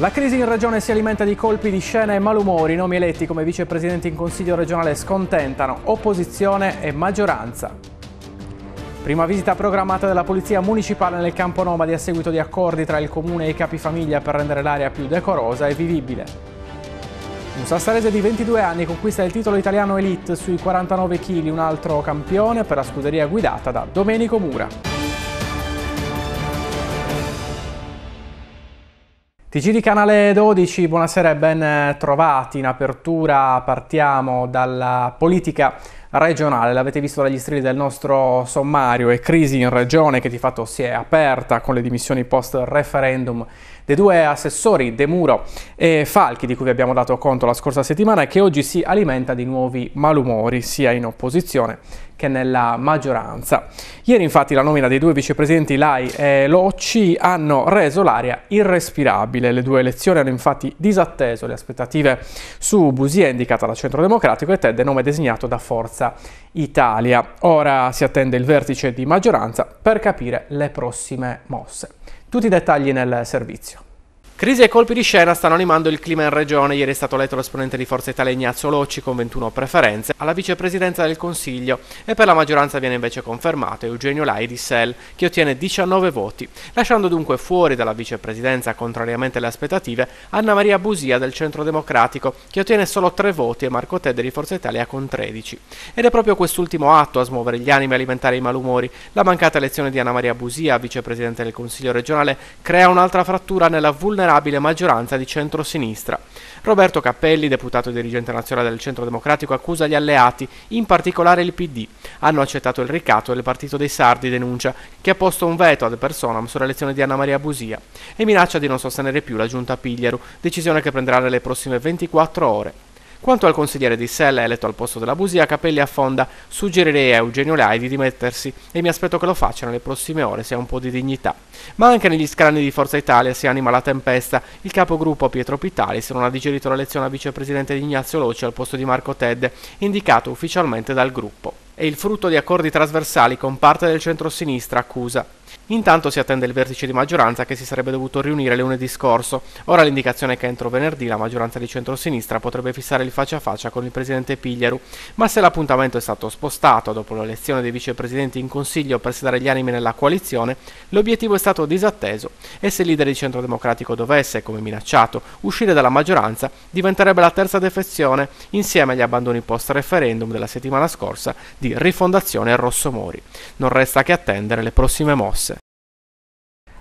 La crisi in regione si alimenta di colpi di scena e malumori. I nomi eletti come vicepresidenti in consiglio regionale scontentano opposizione e maggioranza. Prima visita programmata della Polizia Municipale nel campo nomadi a seguito di accordi tra il comune e i capifamiglia per rendere l'area più decorosa e vivibile. Un sassarese di 22 anni conquista il titolo italiano Elite sui 49 kg, un altro campione per la scuderia guidata da Domenico Mura. TG di Canale 12, buonasera e ben eh, trovati. In apertura partiamo dalla politica regionale, l'avete visto dagli strilli del nostro sommario, è crisi in regione che di fatto si è aperta con le dimissioni post referendum dei due assessori De Muro e Falchi di cui vi abbiamo dato conto la scorsa settimana e che oggi si alimenta di nuovi malumori sia in opposizione che nella maggioranza. Ieri infatti la nomina dei due vicepresidenti Lai e Locci hanno reso l'aria irrespirabile. Le due elezioni hanno infatti disatteso le aspettative su Busia indicata da Centro Democratico e Ted, nome designato da Forza Italia. Ora si attende il vertice di maggioranza per capire le prossime mosse. Tutti i dettagli nel servizio. Crisi e colpi di scena stanno animando il clima in regione. Ieri è stato eletto l'esponente di Forza Italia Ignazio Locci con 21 preferenze alla vicepresidenza del Consiglio e per la maggioranza viene invece confermato Eugenio Lai di Sell che ottiene 19 voti, lasciando dunque fuori dalla vicepresidenza, contrariamente alle aspettative, Anna Maria Busia del Centro Democratico che ottiene solo 3 voti e Marco Tedde di Forza Italia con 13. Ed è proprio quest'ultimo atto a smuovere gli animi e alimentare i malumori. La mancata elezione di Anna Maria Busia, vicepresidente del Consiglio regionale, crea un'altra frattura nella vulnerabilità vulnerabile maggioranza di centrosinistra. Roberto Cappelli, deputato e dirigente nazionale del Centro Democratico, accusa gli alleati, in particolare il PD. Hanno accettato il ricatto e il Partito dei Sardi denuncia che ha posto un veto ad personam sull'elezione di Anna Maria Busia e minaccia di non sostenere più la giunta Pigliaru, decisione che prenderà nelle prossime 24 ore. Quanto al consigliere di Sella eletto al posto della Busia, Capelli affonda, suggerirei a Eugenio Lai di dimettersi e mi aspetto che lo faccia nelle prossime ore se ha un po' di dignità. Ma anche negli scranni di Forza Italia si anima la tempesta. Il capogruppo Pietro Pitalis non ha digerito l'elezione a vicepresidente di Ignazio Loci al posto di Marco Tedde, indicato ufficialmente dal gruppo. È il frutto di accordi trasversali con parte del centro-sinistra accusa. Intanto si attende il vertice di maggioranza che si sarebbe dovuto riunire lunedì scorso. Ora l'indicazione è che entro venerdì la maggioranza di centrosinistra potrebbe fissare il faccia a faccia con il presidente Piglieru, ma se l'appuntamento è stato spostato dopo l'elezione dei vicepresidenti in consiglio per sedare gli animi nella coalizione, l'obiettivo è stato disatteso e se il leader di centro democratico dovesse, come minacciato, uscire dalla maggioranza, diventerebbe la terza defezione insieme agli abbandoni post referendum della settimana scorsa di Rifondazione e Rossomori. Non resta che attendere le prossime mosse.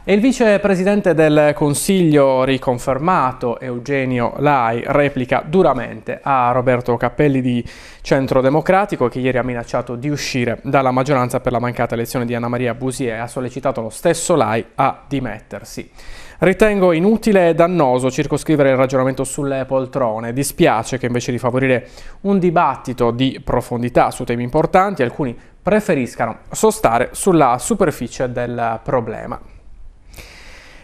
E il vicepresidente del Consiglio riconfermato, Eugenio Lai, replica duramente a Roberto Cappelli di Centro Democratico che ieri ha minacciato di uscire dalla maggioranza per la mancata elezione di Anna Maria Busie e ha sollecitato lo stesso Lai a dimettersi. Ritengo inutile e dannoso circoscrivere il ragionamento sulle poltrone. Dispiace che invece di favorire un dibattito di profondità su temi importanti, alcuni preferiscano sostare sulla superficie del problema.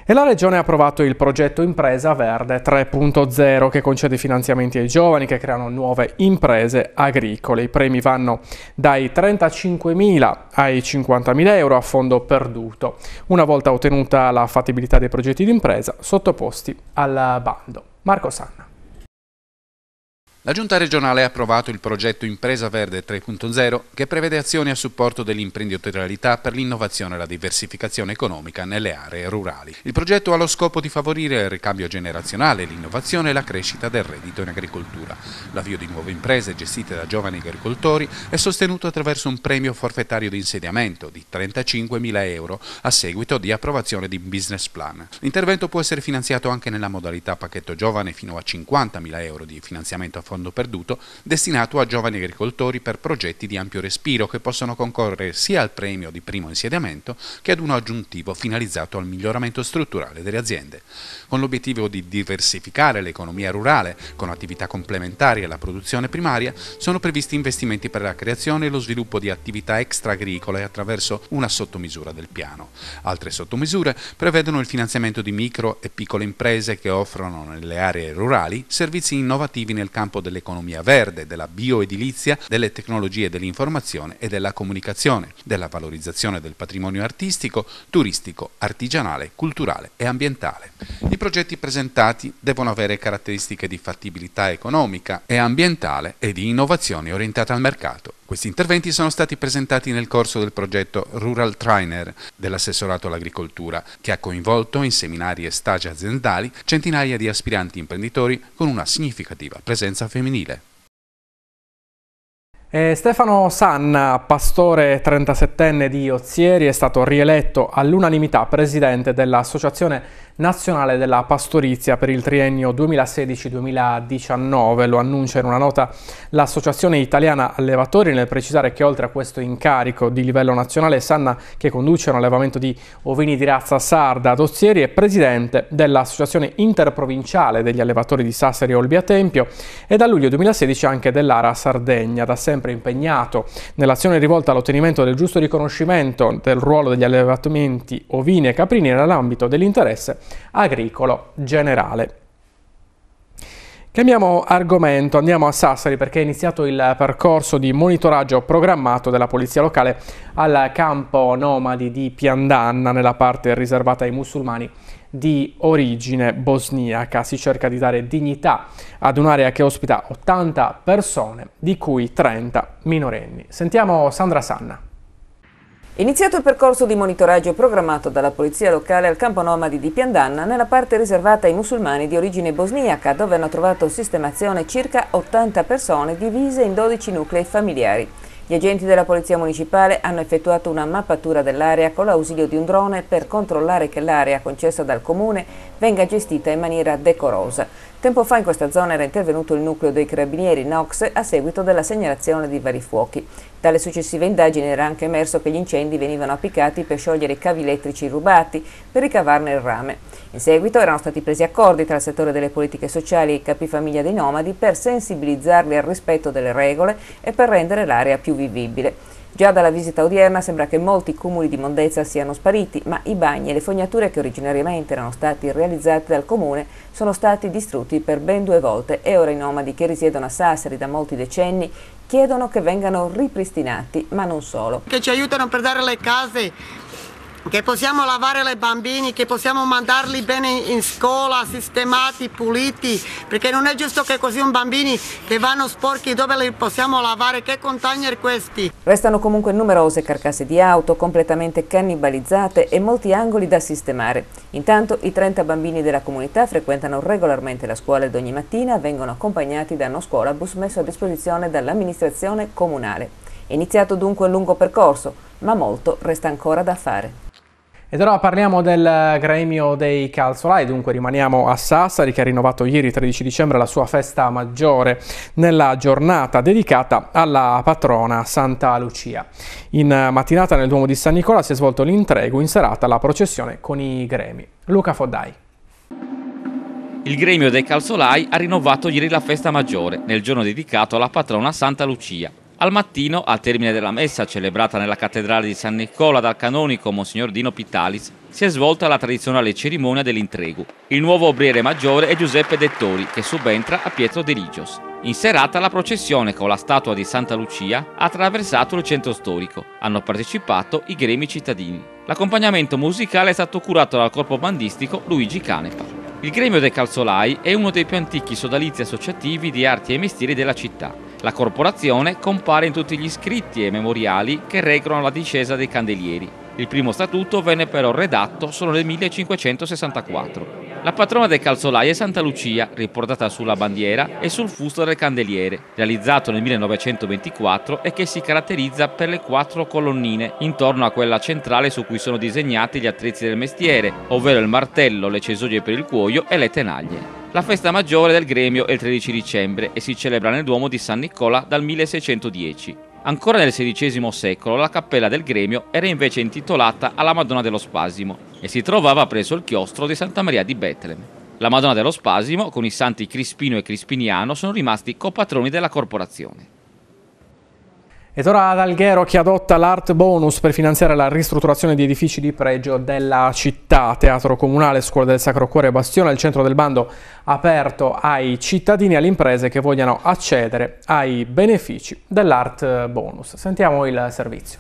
E la Regione ha approvato il progetto Impresa Verde 3.0 che concede finanziamenti ai giovani che creano nuove imprese agricole. I premi vanno dai 35.000 ai 50.000 euro a fondo perduto, una volta ottenuta la fattibilità dei progetti d'impresa sottoposti al bando. Marco Sanna. La Giunta regionale ha approvato il progetto Impresa Verde 3.0 che prevede azioni a supporto dell'imprenditorialità per l'innovazione e la diversificazione economica nelle aree rurali. Il progetto ha lo scopo di favorire il ricambio generazionale, l'innovazione e la crescita del reddito in agricoltura. L'avvio di nuove imprese gestite da giovani agricoltori è sostenuto attraverso un premio forfettario di insediamento di 35.000 euro a seguito di approvazione di business plan. L'intervento può essere finanziato anche nella modalità pacchetto giovane fino a 50.000 euro di finanziamento a forfettario fondo perduto, destinato a giovani agricoltori per progetti di ampio respiro che possono concorrere sia al premio di primo insediamento che ad uno aggiuntivo finalizzato al miglioramento strutturale delle aziende. Con l'obiettivo di diversificare l'economia rurale con attività complementari alla produzione primaria, sono previsti investimenti per la creazione e lo sviluppo di attività extra-agricole attraverso una sottomisura del piano. Altre sottomisure prevedono il finanziamento di micro e piccole imprese che offrono nelle aree rurali servizi innovativi nel campo dell'economia verde, della bioedilizia, delle tecnologie dell'informazione e della comunicazione, della valorizzazione del patrimonio artistico, turistico, artigianale, culturale e ambientale. I progetti presentati devono avere caratteristiche di fattibilità economica e ambientale e di innovazione orientata al mercato. Questi interventi sono stati presentati nel corso del progetto Rural Trainer dell'assessorato all'agricoltura, che ha coinvolto in seminari e stage aziendali centinaia di aspiranti imprenditori con una significativa presenza femminile. Eh, Stefano Sanna, pastore 37enne di Ozieri, è stato rieletto all'unanimità presidente dell'Associazione nazionale della pastorizia per il triennio 2016-2019. Lo annuncia in una nota l'Associazione Italiana Allevatori nel precisare che oltre a questo incarico di livello nazionale Sanna che conduce un allevamento di ovini di razza sarda ad Dossieri è presidente dell'Associazione Interprovinciale degli Allevatori di Sassari e Olbia Tempio e da luglio 2016 anche dell'Ara Sardegna, da sempre impegnato nell'azione rivolta all'ottenimento del giusto riconoscimento del ruolo degli allevamenti ovini e caprini nell'ambito dell'interesse agricolo generale. Cambiamo argomento, andiamo a Sassari perché è iniziato il percorso di monitoraggio programmato della Polizia Locale al campo nomadi di Piandanna nella parte riservata ai musulmani di origine bosniaca. Si cerca di dare dignità ad un'area che ospita 80 persone, di cui 30 minorenni. Sentiamo Sandra Sanna. Iniziato il percorso di monitoraggio programmato dalla polizia locale al campo nomadi di Piandanna nella parte riservata ai musulmani di origine bosniaca dove hanno trovato sistemazione circa 80 persone divise in 12 nuclei familiari. Gli agenti della polizia municipale hanno effettuato una mappatura dell'area con l'ausilio di un drone per controllare che l'area concessa dal comune venga gestita in maniera decorosa. Tempo fa in questa zona era intervenuto il nucleo dei carabinieri NOX a seguito della segnalazione di vari fuochi. Dalle successive indagini era anche emerso che gli incendi venivano appiccati per sciogliere i cavi elettrici rubati per ricavarne il rame. In seguito erano stati presi accordi tra il settore delle politiche sociali e i capifamiglia dei nomadi per sensibilizzarli al rispetto delle regole e per rendere l'area più vivibile. Già dalla visita odierna sembra che molti cumuli di mondezza siano spariti, ma i bagni e le fognature che originariamente erano stati realizzati dal comune sono stati distrutti per ben due volte e ora i nomadi che risiedono a Sassari da molti decenni chiedono che vengano ripristinati, ma non solo. Che ci aiutano per dare le case che possiamo lavare i bambini, che possiamo mandarli bene in scuola, sistemati, puliti, perché non è giusto che così un bambini che vanno sporchi dove li possiamo lavare, che container questi? Restano comunque numerose carcasse di auto completamente cannibalizzate e molti angoli da sistemare. Intanto i 30 bambini della comunità frequentano regolarmente la scuola ed ogni mattina vengono accompagnati da uno scuolabus messo a disposizione dall'amministrazione comunale. È iniziato dunque un lungo percorso, ma molto resta ancora da fare. Ed ora parliamo del eh, gremio dei calzolai, dunque rimaniamo a Sassari che ha rinnovato ieri 13 dicembre la sua festa maggiore nella giornata dedicata alla patrona Santa Lucia. In eh, mattinata nel Duomo di San Nicola si è svolto l'intrego, in serata la processione con i gremi. Luca Foddai. Il gremio dei calzolai ha rinnovato ieri la festa maggiore nel giorno dedicato alla patrona Santa Lucia. Al mattino, al termine della messa celebrata nella cattedrale di San Nicola dal canonico Monsignor Dino Pitalis, si è svolta la tradizionale cerimonia dell'intregu. Il nuovo obriere maggiore è Giuseppe Dettori, che subentra a Pietro De Ligios. In serata la processione con la statua di Santa Lucia ha attraversato il centro storico. Hanno partecipato i gremi cittadini. L'accompagnamento musicale è stato curato dal corpo bandistico Luigi Canepa. Il gremio dei calzolai è uno dei più antichi sodalizi associativi di arti e mestieri della città la corporazione compare in tutti gli scritti e memoriali che regolano la discesa dei candelieri. Il primo statuto venne però redatto solo nel 1564. La patrona dei calzolai è Santa Lucia, riportata sulla bandiera e sul fusto del candeliere, realizzato nel 1924 e che si caratterizza per le quattro colonnine intorno a quella centrale su cui sono disegnati gli attrezzi del mestiere, ovvero il martello, le cesoie per il cuoio e le tenaglie. La festa maggiore del gremio è il 13 dicembre e si celebra nel Duomo di San Nicola dal 1610. Ancora nel XVI secolo la cappella del gremio era invece intitolata alla Madonna dello Spasimo e si trovava presso il chiostro di Santa Maria di Betlem. La Madonna dello Spasimo, con i santi Crispino e Crispiniano, sono rimasti copatroni della corporazione. Ed ora ad Alghero che adotta l'art bonus per finanziare la ristrutturazione di edifici di pregio della città. Teatro Comunale, Scuola del Sacro Cuore e Bastione, il centro del bando aperto ai cittadini e alle imprese che vogliano accedere ai benefici dell'art bonus. Sentiamo il servizio.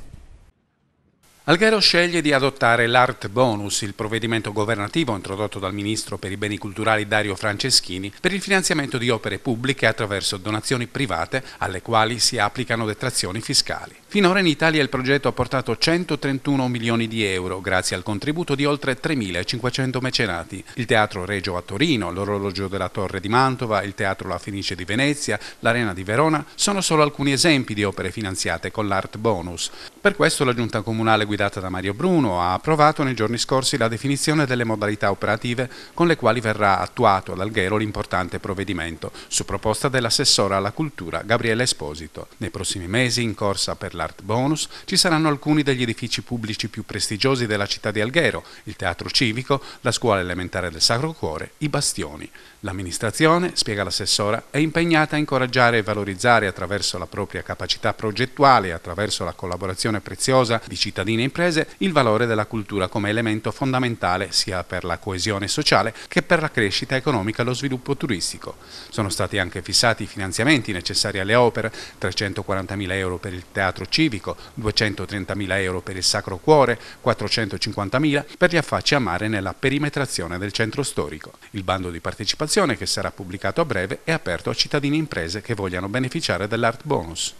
Alghero sceglie di adottare l'Art Bonus, il provvedimento governativo introdotto dal ministro per i beni culturali Dario Franceschini, per il finanziamento di opere pubbliche attraverso donazioni private alle quali si applicano detrazioni fiscali. Finora in Italia il progetto ha portato 131 milioni di euro grazie al contributo di oltre 3.500 mecenati. Il Teatro Regio a Torino, l'Orologio della Torre di Mantova, il Teatro La Fenice di Venezia, l'Arena di Verona sono solo alcuni esempi di opere finanziate con l'Art Bonus. Per questo la Giunta Comunale guidata da Mario Bruno ha approvato nei giorni scorsi la definizione delle modalità operative con le quali verrà attuato ad Alghero l'importante provvedimento, su proposta dell'assessora alla cultura Gabriele Esposito. Nei prossimi mesi, in corsa per l'Art Bonus, ci saranno alcuni degli edifici pubblici più prestigiosi della città di Alghero, il Teatro Civico, la Scuola Elementare del Sacro Cuore, i Bastioni. L'amministrazione, spiega l'assessora, è impegnata a incoraggiare e valorizzare attraverso la propria capacità progettuale e attraverso la collaborazione preziosa di cittadini cittadini e imprese il valore della cultura come elemento fondamentale sia per la coesione sociale che per la crescita economica e lo sviluppo turistico. Sono stati anche fissati i finanziamenti necessari alle opere, 340.000 euro per il teatro civico, 230.000 euro per il Sacro Cuore, 450.000 per gli affacci a mare nella perimetrazione del centro storico. Il bando di partecipazione che sarà pubblicato a breve è aperto a cittadini e imprese che vogliano beneficiare dell'Art Bonus.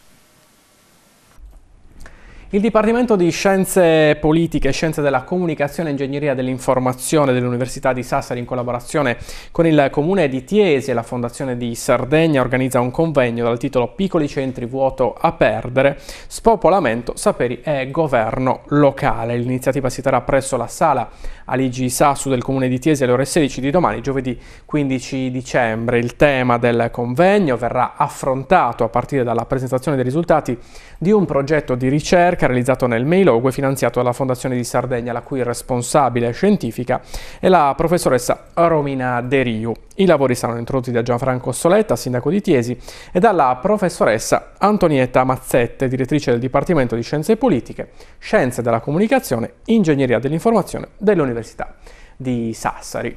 Il Dipartimento di Scienze Politiche, Scienze della Comunicazione e Ingegneria dell'Informazione dell'Università di Sassari in collaborazione con il Comune di Tiesi e la Fondazione di Sardegna organizza un convegno dal titolo Piccoli centri vuoto a perdere, spopolamento, saperi e governo locale. L'iniziativa si terrà presso la sala Aligi Sassu del Comune di Tiesi alle ore 16 di domani, giovedì 15 dicembre. Il tema del convegno verrà affrontato a partire dalla presentazione dei risultati di un progetto di ricerca realizzato nel Meilogue finanziato dalla Fondazione di Sardegna, la cui responsabile scientifica è la professoressa Romina De Riu. I lavori saranno introdotti da Gianfranco Soletta, sindaco di Tiesi, e dalla professoressa Antonietta Mazzette, direttrice del Dipartimento di Scienze Politiche, Scienze della Comunicazione, Ingegneria dell'Informazione dell'Università di Sassari.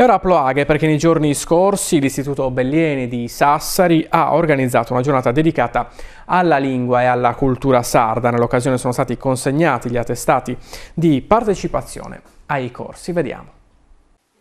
E ora Ploaghe perché nei giorni scorsi l'Istituto Bellieni di Sassari ha organizzato una giornata dedicata alla lingua e alla cultura sarda. Nell'occasione sono stati consegnati gli attestati di partecipazione ai corsi. Vediamo.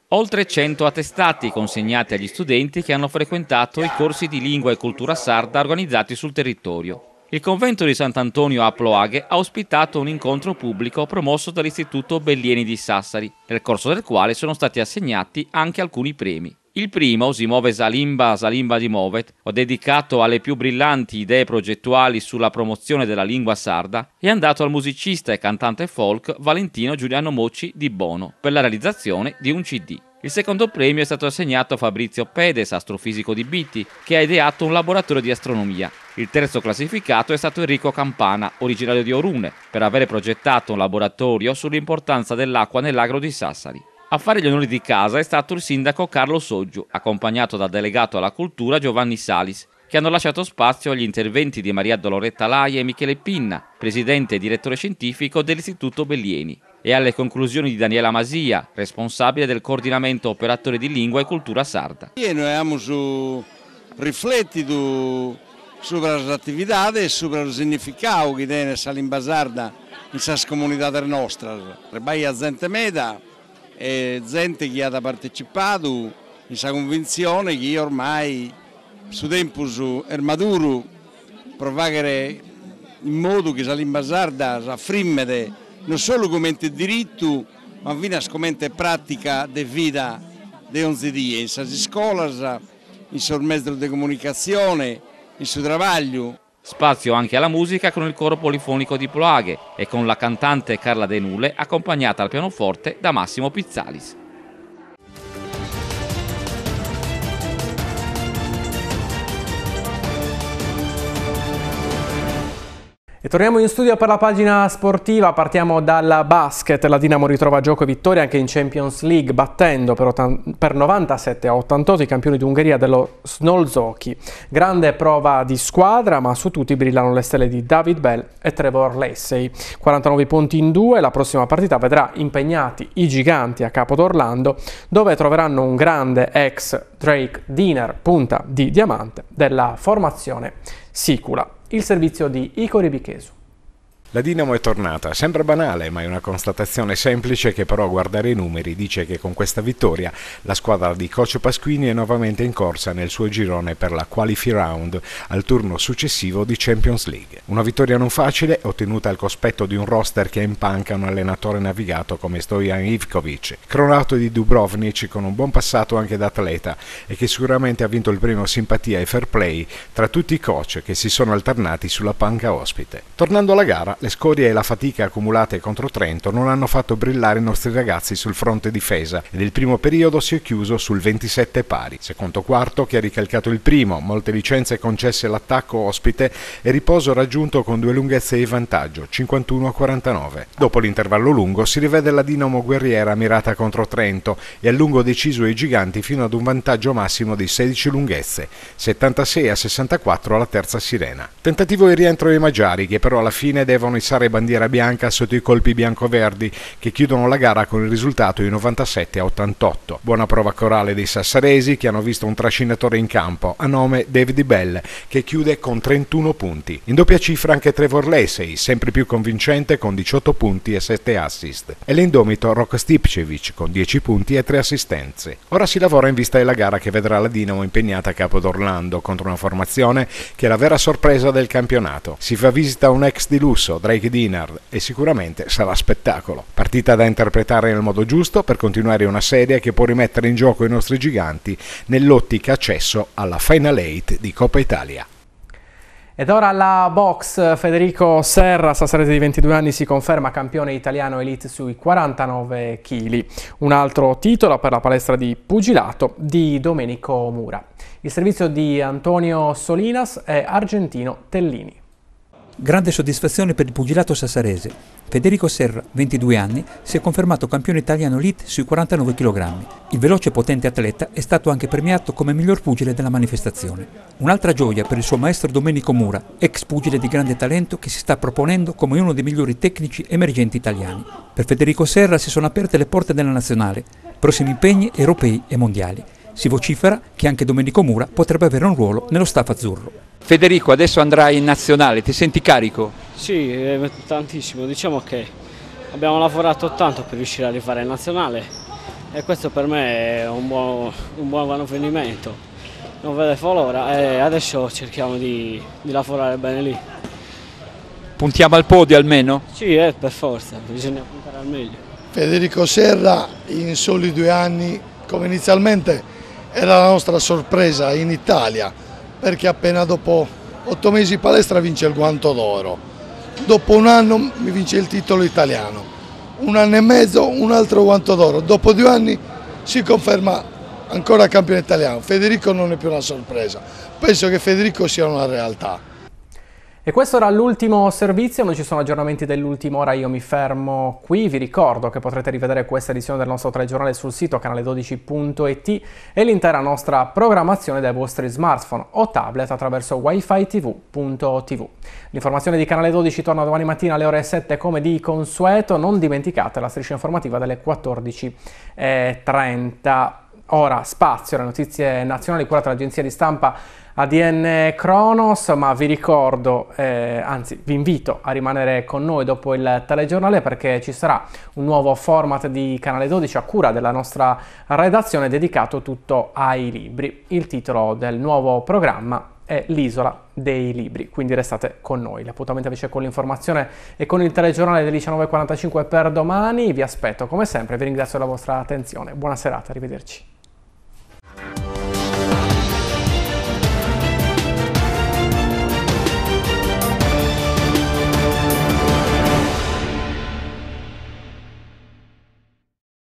Oltre 100 attestati consegnati agli studenti che hanno frequentato i corsi di lingua e cultura sarda organizzati sul territorio. Il convento di Sant'Antonio a Ploaghe ha ospitato un incontro pubblico promosso dall'Istituto Bellieni di Sassari, nel corso del quale sono stati assegnati anche alcuni premi. Il primo, Si Salimba Salimba di Movet, dedicato alle più brillanti idee progettuali sulla promozione della lingua sarda, è andato al musicista e cantante folk Valentino Giuliano Mocci di Bono per la realizzazione di un CD. Il secondo premio è stato assegnato a Fabrizio Pedes, astrofisico di Bitti, che ha ideato un laboratorio di astronomia. Il terzo classificato è stato Enrico Campana, originario di Orune, per aver progettato un laboratorio sull'importanza dell'acqua nell'agro di Sassari. A fare gli onori di casa è stato il sindaco Carlo Soggiu, accompagnato dal delegato alla cultura Giovanni Salis, che hanno lasciato spazio agli interventi di Maria Doloretta Laia e Michele Pinna, presidente e direttore scientifico dell'Istituto Bellieni e alle conclusioni di Daniela Masia, responsabile del coordinamento operatore di lingua e cultura sarda. E noi abbiamo riflettuto riflettido sobre as atividades, sobre o significado que tem essa língua sarda nessas comunidades nossas. Vai a gente meda, e gente che ha partecipado nessa convenzione que ormai su tempo è er maduro provare in modo che la limba sarda si affrimme non solo come diritto, ma anche come pratica di vita di 11 dia, in scuola, in suo mezzo di comunicazione, in suo lavoro. Spazio anche alla musica con il coro polifonico di Ploaghe e con la cantante Carla De Nulle accompagnata al pianoforte da Massimo Pizzalis. E torniamo in studio per la pagina sportiva, partiamo dal basket, la Dinamo ritrova gioco e vittoria anche in Champions League battendo per, per 97 a 88 i campioni d'Ungheria dello Snolzoki. Grande prova di squadra ma su tutti brillano le stelle di David Bell e Trevor Lessey. 49 punti in due, la prossima partita vedrà impegnati i giganti a capo d'Orlando dove troveranno un grande ex Drake Diner, punta di diamante della formazione Sicula il servizio di Icori Bichesu. La Dinamo è tornata, sembra banale ma è una constatazione semplice che però a guardare i numeri dice che con questa vittoria la squadra di Coach Pasquini è nuovamente in corsa nel suo girone per la qualify round al turno successivo di Champions League. Una vittoria non facile ottenuta al cospetto di un roster che impanca un allenatore navigato come Stojan Ivkovic, cronato di Dubrovnik con un buon passato anche da atleta e che sicuramente ha vinto il premio simpatia e fair play tra tutti i coach che si sono alternati sulla panca ospite. Tornando alla gara le scorie e la fatica accumulate contro Trento non hanno fatto brillare i nostri ragazzi sul fronte difesa ed il primo periodo si è chiuso sul 27 pari. Secondo quarto che ha ricalcato il primo, molte licenze concesse all'attacco ospite e riposo raggiunto con due lunghezze di vantaggio, 51 a 49. Dopo l'intervallo lungo si rivede la Dinamo guerriera mirata contro Trento e a lungo deciso i giganti fino ad un vantaggio massimo di 16 lunghezze, 76 a 64 alla terza sirena. Tentativo di rientro dei Magiari che però alla fine devono i issare bandiera bianca sotto i colpi bianco-verdi che chiudono la gara con il risultato di 97 a 88. Buona prova corale dei sassaresi che hanno visto un trascinatore in campo a nome David Bell che chiude con 31 punti. In doppia cifra anche Trevor Lacey, sempre più convincente con 18 punti e 7 assist. E l'indomito Rok Stipcevic con 10 punti e 3 assistenze. Ora si lavora in vista della gara che vedrà la Dinamo impegnata a capo d'Orlando contro una formazione che è la vera sorpresa del campionato. Si fa visita a un ex di lusso Drake Dinard e sicuramente sarà spettacolo. Partita da interpretare nel modo giusto per continuare una serie che può rimettere in gioco i nostri giganti nell'ottica accesso alla Final 8 di Coppa Italia. Ed ora alla box, Federico Serra, sassarese di 22 anni, si conferma campione italiano elite sui 49 kg. Un altro titolo per la palestra di pugilato di Domenico Mura. Il servizio di Antonio Solinas e Argentino Tellini. Grande soddisfazione per il pugilato sassarese. Federico Serra, 22 anni, si è confermato campione italiano elite sui 49 kg. Il veloce e potente atleta è stato anche premiato come miglior pugile della manifestazione. Un'altra gioia per il suo maestro Domenico Mura, ex pugile di grande talento che si sta proponendo come uno dei migliori tecnici emergenti italiani. Per Federico Serra si sono aperte le porte della nazionale, prossimi impegni europei e mondiali. Si vocifera che anche Domenico Mura potrebbe avere un ruolo nello staff azzurro. Federico, adesso andrai in nazionale, ti senti carico? Sì, eh, tantissimo. Diciamo che abbiamo lavorato tanto per riuscire a rifare in nazionale e questo per me è un buon, un buon avvenimento. Non vede l'ora e adesso cerchiamo di, di lavorare bene lì. Puntiamo al podio almeno? Sì, eh, per forza, bisogna puntare al meglio. Federico Serra in soli due anni, come inizialmente era la nostra sorpresa in Italia perché appena dopo otto mesi di palestra vince il guanto d'oro, dopo un anno mi vince il titolo italiano, un anno e mezzo un altro guanto d'oro, dopo due anni si conferma ancora campione italiano, Federico non è più una sorpresa, penso che Federico sia una realtà. E questo era l'ultimo servizio, non ci sono aggiornamenti dell'ultima ora, io mi fermo qui, vi ricordo che potrete rivedere questa edizione del nostro telegiornale sul sito canale12.it e l'intera nostra programmazione dai vostri smartphone o tablet attraverso wifi-tv.tv. L'informazione di Canale 12 torna domani mattina alle ore 7 come di consueto, non dimenticate la striscia informativa delle 14.30. Ora spazio alle notizie nazionali curate dall'agenzia di stampa ADN Kronos, ma vi ricordo, eh, anzi vi invito a rimanere con noi dopo il telegiornale perché ci sarà un nuovo format di Canale 12 a cura della nostra redazione dedicato tutto ai libri. Il titolo del nuovo programma è L'isola dei libri, quindi restate con noi. L'appuntamento invece con l'informazione e con il telegiornale delle 19.45 per domani. Vi aspetto come sempre, vi ringrazio della vostra attenzione. Buona serata, arrivederci.